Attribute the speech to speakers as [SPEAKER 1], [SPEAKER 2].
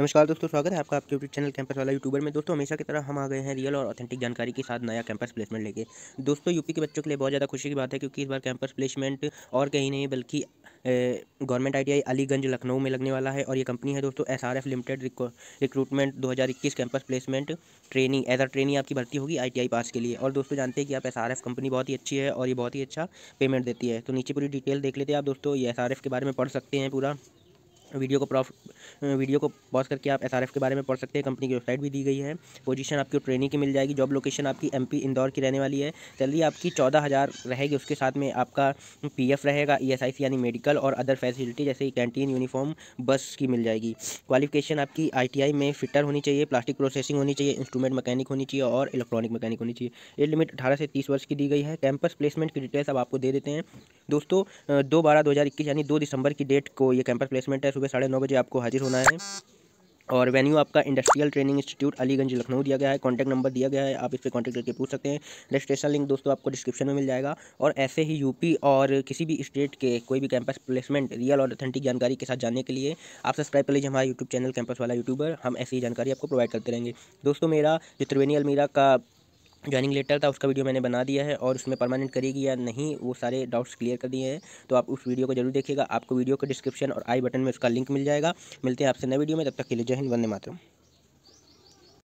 [SPEAKER 1] नमस्कार दोस्तों स्वागत है आपका आपके यूट्यूब चैनल कैंपस वाला यूट्यूबर में दोस्तों हमेशा की तरह हम आ गए हैं रियल और ऑथेंटिक जानकारी के साथ नया कैंपस प्लेसमेंट लेके दोस्तों यूपी के बच्चों के लिए बहुत ज़्यादा खुशी की बात है क्योंकि इस बार कैंपस प्लेसमेंट और कहीं नहीं बल्कि गवर्नमेंट आई अलीगंज लखनऊ में लगने वाला है और ये कंपनी है दोस्तों एस लिमिटेड रिक्रूटमेंट दो campus placement training as a training आपकी भर्ती होगी आई पास के लिए और दोस्तों जानते हैं कि आप एस कंपनी बहुत ही अच्छी है और ये बहुत ही अच्छा पेमेंट देती है तो नीचे पूरी डिटेल देख लेते हैं आप दोस्तों ये एस के बारे में पढ़ सकते हैं पूरा वीडियो को प्रॉफ वीडियो को पॉज करके आप एसआरएफ के बारे में पढ़ सकते हैं कंपनी की वेबसाइट भी दी गई है पोजीशन आपकी ट्रेनिंग की मिल जाएगी जॉब लोकेशन आपकी एमपी इंदौर की रहने वाली है सैलरी आपकी चौदह हज़ार रहेगी उसके साथ में आपका पीएफ रहेगा ईएसआईसी e यानी मेडिकल और अदर फैसिलिटी जैसे कैंटीन यूनिफॉर्म बस की मिल जाएगी क्वालिफिकेशन आपकी आई में फिटर होनी चाहिए प्लास्टिक प्रोसेसिंग होनी चाहिए इंस्ट्रूमेंट मैकेनिक होनी चाहिए और इलेक्ट्रॉनिक मैकेनिक होनी चाहिए एज लिमिट अठारह से तीस वर्ष की दी गई है कैंपस प्लेसमेंट की डिटेल्स अब आपको दे देते हैं दोस्तों दो बारह दो हज़ार इक्कीस यानी दो दिसंबर की डेट को ये कैंपस प्लेसमेंट है सुबह साढ़े नौ बजे आपको हाजिर होना है और वेन्यू आपका industrial training institute Aliganj Lucknow दिया गया है कॉन्टैक्ट नंबर दिया गया है आप इस पर कॉन्टैक्ट करके पूछ सकते हैं रजिस्ट्रेशन लिंक दोस्तों आपको डिस्क्रिप्शन में मिल जाएगा और ऐसे ही यूपी और किसी भी स्टेट के कोई भी कैंपस प्लेसमेंट रियल और ऑथेंटिक जानकारी के साथ जानने के लिए आप सब्सक्राइब कर लीजिए हमारा यूट्यूब चैनल कैंपस वाला यूट्यूबर हम ऐसी जानकारी आपको प्रोवाइड करते रहेंगे दोस्तों मेरा जो त्रिवेणी अलमीरा का ज्वाइनिंग लेटर था उसका वीडियो मैंने बना दिया है और उसमें परमानेंट करेगी या नहीं वो सारे डाउट्स क्लियर कर दिए हैं तो आप उस वीडियो को जरूर देखिएगा आपको वीडियो के डिस्क्रिप्शन और आई बटन में उसका लिंक मिल जाएगा मिलते हैं आपसे नए वीडियो में तब तक के लिए जय हिंद वंदे मातरम